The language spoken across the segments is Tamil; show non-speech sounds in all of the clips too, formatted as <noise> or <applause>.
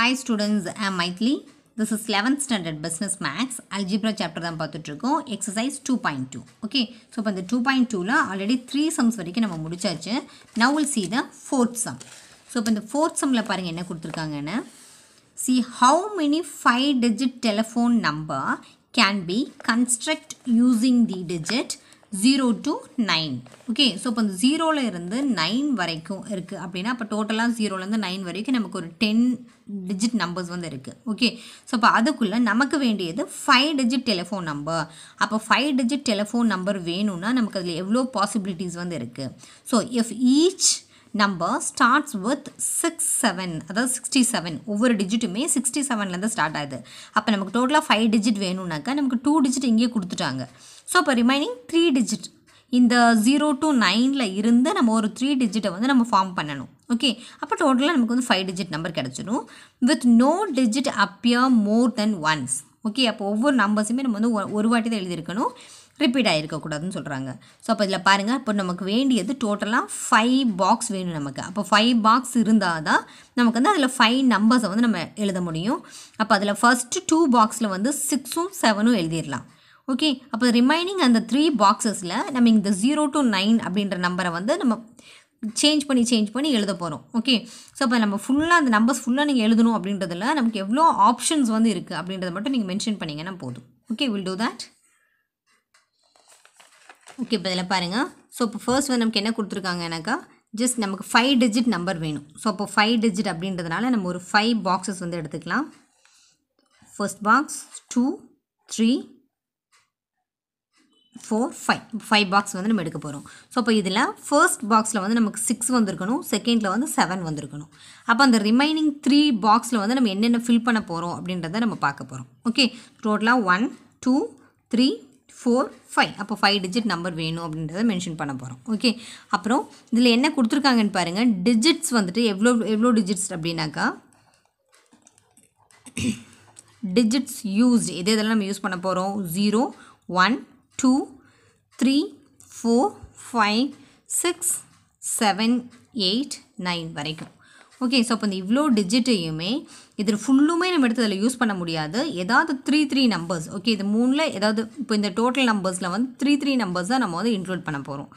Hi students am Maithili this is eleventh standard business maths algebra chapter தான் பார்த்துட்ருக்கோம் exercise two point two okay so இப்போ இந்த டூ பாயிண்ட் டூவில் ஆல்ரெடி த்ரீ சம்ஸ் வரைக்கும் நம்ம முடிச்சாச்சு now will see the fourth sum so இப்போ இந்த ஃபோர்த் சம்மில் பாருங்கள் என்ன கொடுத்துருக்காங்கன்னு see how many five digit telephone number can be construct using the digit zero to nine okay so இப்போ இந்த ஜீரோவில் நைன் வரைக்கும் இருக்குது அப்படின்னா அப்போ டோட்டலாக ஜீரோலேருந்து நைன் வரைக்கும் நமக்கு ஒரு டென் டிஜிட் நம்பர்ஸ் வந்து இருக்குது ஓகே ஸோ அப்போ அதுக்குள்ளே நமக்கு வேண்டியது ஃபைவ் டிஜிட் டெலிஃபோன் நம்பர் அப்போ ஃபைவ் டிஜிட் டெலிஃபோன் நம்பர் வேணும்னா நமக்கு அதில் எவ்வளோ பாசிபிலிட்டிஸ் வந்து இருக்குது so if each number starts with six seven அதாவது சிக்ஸ்டி செவன் ஒவ்வொரு டிஜிட்டுமே சிக்ஸ்டி செவன்லேருந்து ஸ்டார்ட் ஆகுது அப்போ நமக்கு டோட்டலாக ஃபைவ் டிஜிட் வேணும்னாக்கா நமக்கு டூ டிஜிட் இங்கேயே கொடுத்துட்டாங்க ஸோ இப்போ ரிமைனிங் த்ரீ டிஜிட் இந்த ஜீரோ டு நைனில் இருந்து நம்ம ஒரு த்ரீ டிஜிட்டை வந்து நம்ம ஃபார்ம் பண்ணணும் ஓகே அப்போ டோட்டலாக நமக்கு வந்து ஃபைவ் டிஜிட் நம்பர் கிடச்சிடும் with no digit appear more then once okay அப்போ ஒவ்வொரு நம்பர்ஸுமே நம்ம வந்து ஒரு வாட்டி தான் எழுதியிருக்கணும் ரிப்பீட் ஆகிருக்கக்கூடாதுன்னு சொல்கிறாங்க ஸோ அப்போ இதில் பாருங்கள் இப்போ நமக்கு வேண்டியது டோட்டலாக ஃபைவ் பாக்ஸ் வேணும் நமக்கு அப்போ ஃபைவ் பாக்ஸ் இருந்தால் தான் நமக்கு வந்து அதில் ஃபைவ் நம்பர்ஸை வந்து நம்ம எழுத முடியும் அப்போ அதில் ஃபஸ்ட்டு டூ பாக்ஸில் வந்து சிக்ஸும் செவனும் எழுதிடலாம் ஓகே அப்போ ரிமைனிங் அந்த த்ரீ பாக்ஸஸில் நம்ம இந்த ஜீரோ டு நைன் அப்படின்ற நம்பரை வந்து நம்ம சேஞ்ச் பண்ணி சேஞ்ச் பண்ணி எழுத போகிறோம் ஓகே ஸோ அப்போ நம்ம ஃபுல்லாக அந்த நம்பர்ஸ் ஃபுல்லாக நீங்கள் எழுதணும் அப்படின்றதில் நமக்கு எவ்வளோ ஆப்ஷன்ஸ் வந்து இருக்குது அப்படின்றத மட்டும் நீங்கள் மென்ஷன் பண்ணிங்கன்னா போதும் okay will do that okay இப்போ இதில் பாருங்கள் ஸோ இப்போ ஃபர்ஸ்ட் வந்து நமக்கு என்ன கொடுத்துருக்காங்கனாக்கா ஜஸ்ட் நமக்கு ஃபைவ் டிஜிட் நம்பர் வேணும் ஸோ அப்போ ஃபைவ் டிஜிட் அப்படின்றதுனால நம்ம ஒரு ஃபைவ் பாக்ஸஸ் வந்து எடுத்துக்கலாம் first box two three four five five box வந்து நம்ம எடுக்க போகிறோம் ஸோ அப்போ இதில் ஃபர்ஸ்ட் பாக்ஸில் வந்து நமக்கு சிக்ஸ் வந்திருக்கணும் செகண்டில் வந்து செவன் வந்திருக்கணும் அப்போ அந்த ரிமைனிங் த்ரீ பாக்ஸில் வந்து நம்ம என்னென்ன ஃபில் பண்ண போகிறோம் அப்படின்றத நம்ம பார்க்க போகிறோம் ஓகே டோட்டலாக one two three four five அப்போ ஃபைவ் டிஜிட் நம்பர் வேணும் அப்படின்றத மென்ஷன் பண்ண போகிறோம் ஓகே அப்புறம் இதில் என்ன கொடுத்துருக்காங்கன்னு பாருங்கள் டிஜிட்ஸ் வந்துட்டு எவ்வளோ எவ்வளோ டிஜிட்ஸ் அப்படின்னாக்கா டிஜிட்ஸ் <coughs> யூஸ்டு எது இதெல்லாம் நம்ம யூஸ் பண்ண போகிறோம் ஜீரோ ஒன் 2, 3, 4, 5, 6, 7, 8, 9 வரைக்கும் ஓகே ஸோ அப்போ இந்த இவ்வளோ டிஜிட்டையுமே இதில் ஃபுல்லுமே நம்ம எடுத்து அதில் யூஸ் பண்ண முடியாது ஏதாவது த்ரீ த்ரீ நம்பர்ஸ் ஓகே இது மூணில் ஏதாவது இப்போ இந்த டோட்டல் நம்பர்ஸில் வந்து த்ரீ த்ரீ நம்பர்ஸ் தான் நம்ம வந்து இன்க்ளூட் பண்ண போகிறோம்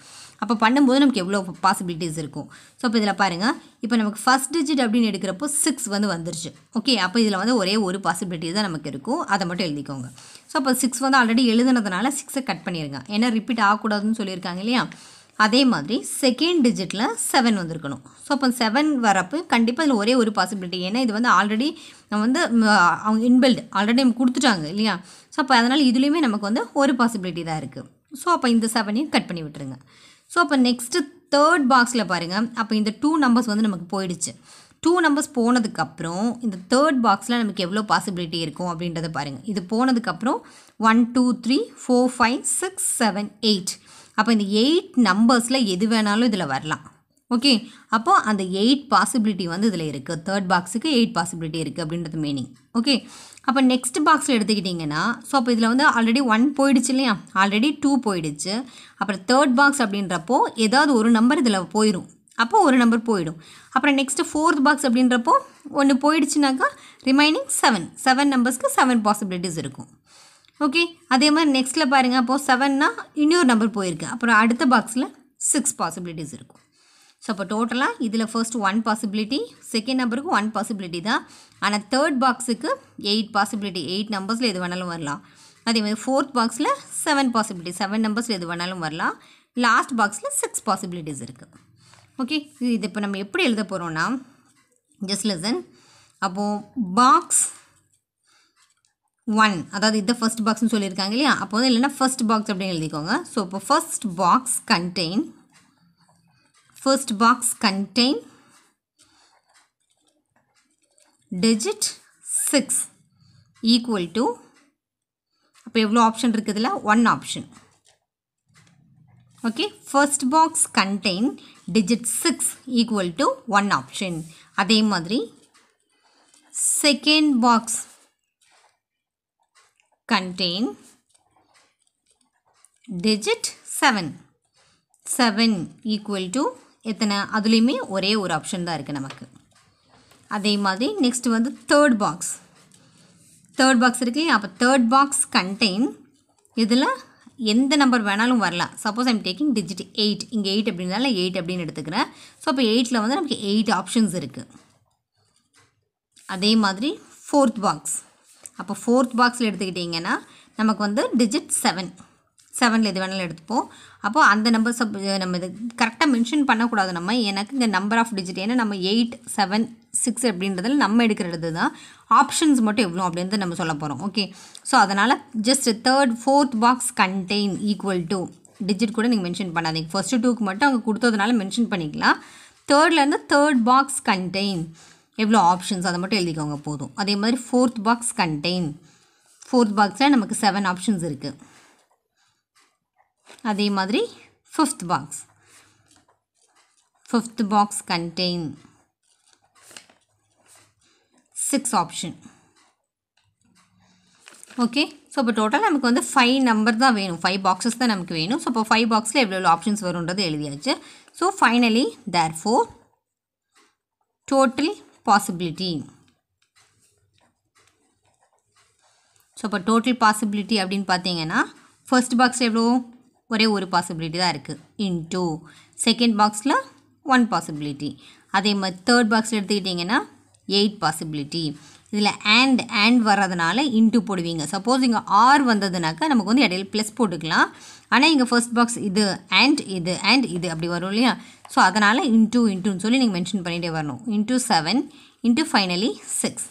அப்போ பண்ணும்போது நமக்கு எவ்வளோ பாசிபிலிட்டிஸ் இருக்கும் ஸோ அப்போ இதில் பாருங்கள் இப்போ நமக்கு ஃபஸ்ட் டிஜிட் அப்படின்னு எடுக்கிறப்போ சிக்ஸ் வந்து வந்துருச்சு ஓகே அப்போ இதில் வந்து ஒரே ஒரு பாசிபிலிட்டி தான் நமக்கு இருக்கும் அதை மட்டும் எழுதிக்கோங்க ஸோ அப்போ சிக்ஸ் வந்து ஆல்ரெடி எழுதுனதுனால சிக்ஸை கட் பண்ணிடுங்க ஏன்னா ரிப்பீட் ஆகக்கூடாதுன்னு சொல்லியிருக்காங்க இல்லையா அதே மாதிரி செகண்ட் டிஜிட்டில் செவன் வந்திருக்கணும் ஸோ அப்போ செவன் வரப்போ கண்டிப்பாக அதில் ஒரே ஒரு பாசிபிலிட்டி ஏன்னா இது வந்து ஆல்ரெடி நம்ம வந்து அவங்க இன்பில்ட் ஆல்ரெடி நம்ம கொடுத்துட்டாங்க இல்லையா ஸோ அப்போ அதனால் இதுலேயுமே நமக்கு வந்து ஒரு பாசிபிலிட்டி தான் இருக்குது ஸோ அப்போ இந்த செவனையும் கட் பண்ணி விட்டுருங்க ஸோ அப்போ நெக்ஸ்ட்டு தேர்ட் பாக்ஸில் பாருங்கள் அப்போ இந்த டூ நம்பர்ஸ் வந்து நமக்கு போயிடுச்சு டூ நம்பர்ஸ் போனதுக்கப்புறம் இந்த தேர்ட் பாக்ஸில் நமக்கு எவ்வளோ பாசிபிலிட்டி இருக்கும் அப்படின்றத பாருங்கள் இது போனதுக்கப்புறம் one two three four five six seven eight அப்போ இந்த எயிட் நம்பர்ஸில் எது வேணாலும் இதில் வரலாம் ஓகே அப்போது அந்த எயிட் பாசிபிலிட்டி வந்து இதில் இருக்குது தேர்ட் பாக்ஸுக்கு எயிட் பாசிபிலிட்டி இருக்குது அப்படின்றது மீனிங் ஓகே அப்போ நெக்ஸ்ட் பாக்ஸில் எடுத்துக்கிட்டிங்கன்னா ஸோ அப்போ இதில் வந்து ஆல்ரெடி ஒன் போயிடுச்சு இல்லையா ஆல்ரெடி டூ போயிடுச்சு அப்புறம் தேர்ட் பாக்ஸ் அப்படின்றப்போ ஏதாவது ஒரு நம்பர் இதில் போயிடும் அப்போ ஒரு நம்பர் போயிடும் அப்புறம் நெக்ஸ்ட்டு ஃபோர்த் பாக்ஸ் அப்படின்றப்போ ஒன்று போயிடுச்சுனாக்கா ரிமைனிங் செவன் செவன் நம்பர்ஸ்க்கு செவன் பாசிபிலிட்டிஸ் இருக்கும் ஓகே அதே மாதிரி நெக்ஸ்ட்டில் பாருங்கள் அப்போது செவன்னா இன்னொரு நம்பர் போயிருக்கு அப்புறம் அடுத்த பாக்ஸில் சிக்ஸ் பாசிபிலிட்டிஸ் இருக்கும் ஸோ அப்போ டோட்டலாக இதில் ஃபர்ஸ்ட் ஒன் பாசிபிலிட்டி செகண்ட் நம்பருக்கு ஒன் பாசிபிலிட்டி தான் ஆனால் தேர்ட் பாக்ஸுக்கு எயிட் பாசிபிலிட்டி எயிட் நம்பர்ஸில் எது வேணாலும் வரலாம் அதே மாதிரி ஃபோர்த் பாக்ஸில் செவன் பாசிபிலிட்டி செவன் நம்பர்ஸில் எது வேணாலும் வரலாம் லாஸ்ட் பாக்ஸில் சிக்ஸ் பாசிபிலிட்டிஸ் இருக்குது ஓகே இது இப்போ நம்ம எப்படி எழுத போகிறோம்னா ஜஸ்ட் லெசன் அப்போது பாக்ஸ் ஒன் அதாவது இந்த ஃபர்ஸ்ட் பாக்ஸ்னு சொல்லியிருக்காங்க இல்லையா அப்போ வந்து இல்லைன்னா ஃபர்ஸ்ட் பாக்ஸ் அப்படின்னு எழுதிக்கோங்க ஸோ இப்போ first box contain first box contain digit six equal to அப்போ எவ்வளோ ஆப்ஷன் இருக்குதுல one option okay first box contain digit six equal to one option அதே மாதிரி second box contain digit 7. 7 equal to எத்தனை அதுலேயுமே ஒரே ஒரு ஆப்ஷன் தான் இருக்குது நமக்கு அதே மாதிரி நெக்ஸ்ட் வந்து தேர்ட் பாக்ஸ் தேர்ட் பாக்ஸ் இருக்கு அப்போ தேர்ட் பாக்ஸ் கண்டெயின் இதில் எந்த நம்பர் வேணாலும் வரலாம் suppose I'm taking digit eight இங்கே எயிட் அப்படின்னால எயிட் அப்படின்னு எடுத்துக்கிறேன் ஸோ அப்போ எயிட்டில் வந்து நமக்கு எயிட் ஆப்ஷன்ஸ் இருக்குது அதே மாதிரி ஃபோர்த் பாக்ஸ் அப்போ ஃபோர்த் பாக்ஸில் எடுத்துக்கிட்டிங்கன்னா நமக்கு வந்து டிஜிட் செவன் செவனில் எது வேணாலும் எடுத்துப்போம் அப்போது அந்த நம்பர் சப் நம்ம இது கரெக்டாக மென்ஷன் பண்ணக்கூடாது நம்ம எனக்கு இந்த நம்பர் ஆஃப் டிஜிட் ஏன்னா நம்ம எயிட் செவன் சிக்ஸ் அப்படின்றதில் நம்ம எடுக்கிறது தான் ஆப்ஷன்ஸ் மட்டும் எவ்வளோ அப்படின்னு நம்ம சொல்ல போகிறோம் ஓகே ஸோ அதனால் just third fourth box contain equal to digit கூட நீங்கள் மென்ஷன் பண்ணாதீங்க ஃபஸ்ட்டு டூக்கு மட்டும் அவங்க கொடுத்ததுனால மென்ஷன் பண்ணிக்கலாம் தேர்ட்லேருந்து தேர்ட் பாக்ஸ் கண்டெயின் எவ்வளோ ஆப்ஷன்ஸ் அதை மட்டும் எழுதிக்கோங்க போதும் அதே மாதிரி ஃபோர்த் பாக்ஸ் கண்டெயின் ஃபோர்த் பாக்ஸில் நமக்கு செவன் ஆப்ஷன்ஸ் இருக்குது அதே மாதிரி fifth box fifth box contain six option okay so இப்போ டோட்டல் நமக்கு வந்து ஃபைவ் நம்பர் தான் வேணும் ஃபைவ் பாக்ஸஸ் தான் நமக்கு வேணும் ஸோ இப்போ ஃபைவ் பாக்ஸில் எவ்வளோ எவ்வளோ ஆப்ஷன்ஸ் வரும்ன்றது எழுதியாச்சு so finally there four total possibility so இப்போ டோட்டல் பாசிபிலிட்டி அப்படின்னு பார்த்தீங்கன்னா ஃபர்ஸ்ட் பாக்ஸ் எவ்வளோ ஒரே ஒரு பாசிபிலிட்டி தான் இருக்குது இன்டூ செகண்ட் பாக்ஸில் ஒன் பாசிபிலிட்டி அதே மாதிரி தேர்ட் பாக்ஸில் எடுத்துக்கிட்டிங்கன்னா எயிட் பாசிபிலிட்டி இதில் அண்ட் அண்ட் வர்றதுனால இன்ட்டு போடுவீங்க சப்போஸ் இங்கே ஆர் வந்ததுனாக்கா நமக்கு வந்து இடையில ப்ளஸ் போட்டுக்கலாம் ஆனால் இங்கே ஃபர்ஸ்ட் பாக்ஸ் இது அண்ட் இது அண்ட் இது அப்படி வரும் இல்லையா ஸோ அதனால் இன்ட்டு இன்ட்டுன்னு சொல்லி நீங்கள் மென்ஷன் பண்ணிகிட்டே வரணும் into seven into finally six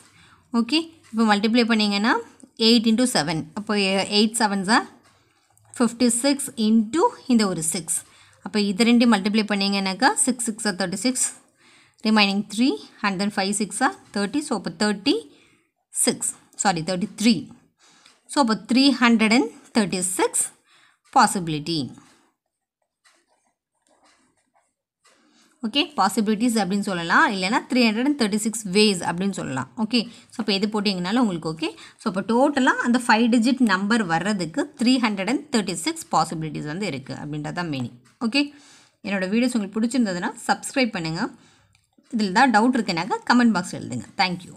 okay இப்போ மல்டிப்ளை பண்ணிங்கன்னா எயிட் இன்ட்டு செவன் அப்போ எயிட் செவன்ஸா ஃபிஃப்டி சிக்ஸ் இன்ட்டு இந்த ஒரு சிக்ஸ் அப்போ இது ரெண்டு மல்டிப்ளை பண்ணிங்கன்னாக்கா சிக்ஸ் சிக்ஸா thirty six remaining three and then five சிக்ஸா தேர்ட்டி ஸோ அப்போ thirty six sorry thirty three so அப்போ three hundred and thirty six possibility okay possibilities அப்படின்னு சொல்லலாம் இல்லைனா three hundred and thirty six ways அப்படின்னு சொல்லலாம் ஓகே ஸோ அப்போ எது போட்டிங்கனாலும் உங்களுக்கு ஓகே ஸோ இப்போ டோட்டலாக அந்த ஃபைவ் டிஜிட் நம்பர் வர்றதுக்கு three hundred and thirty six possibilities வந்து இருக்குது அப்படின்றது தான் மீனிங் ஓகே என்னோடய வீடியோஸ் உங்களுக்கு பிடிச்சிருந்ததுன்னா சப்ஸ்கிரைப் பண்ணுங்கள் இதில் தான் டவுட் இருக்குனாக்கா கமெண்ட் பாக்ஸ் எழுதுங்க தேங்க்யூ